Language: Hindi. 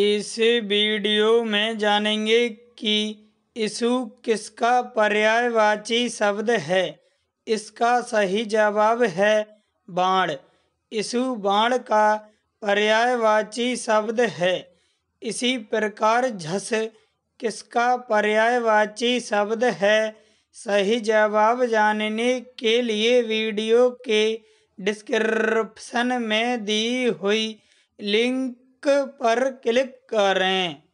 इस वीडियो में जानेंगे कि ईशु किसका पर्यायवाची शब्द है इसका सही जवाब है बाण ईशु बाण का पर्यायवाची शब्द है इसी प्रकार झस किसका पर्यायवाची शब्द है सही जवाब जानने के लिए वीडियो के डिस्क्रिप्शन में दी हुई लिंक पर क्लिक करें